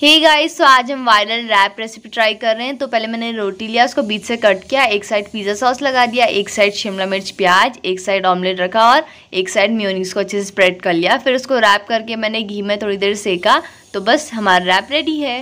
हे hey guys तो आज हम वायरल रैप रेसिपी ट्राई कर रहे हैं तो पहले मैंने रोटी लिया उसको बीच से कट किया एक साइड पिज़्ज़ा सॉस लगा दिया एक साइड शिमला मिर्च प्याज एक साइड ऑमलेट रखा और एक साइड म्योनीस को अच्छे से स्प्रेड कर लिया फिर उसको रैप करके मैंने घी में थोड़ी देर सेका तो बस हमारा रैप रेडी है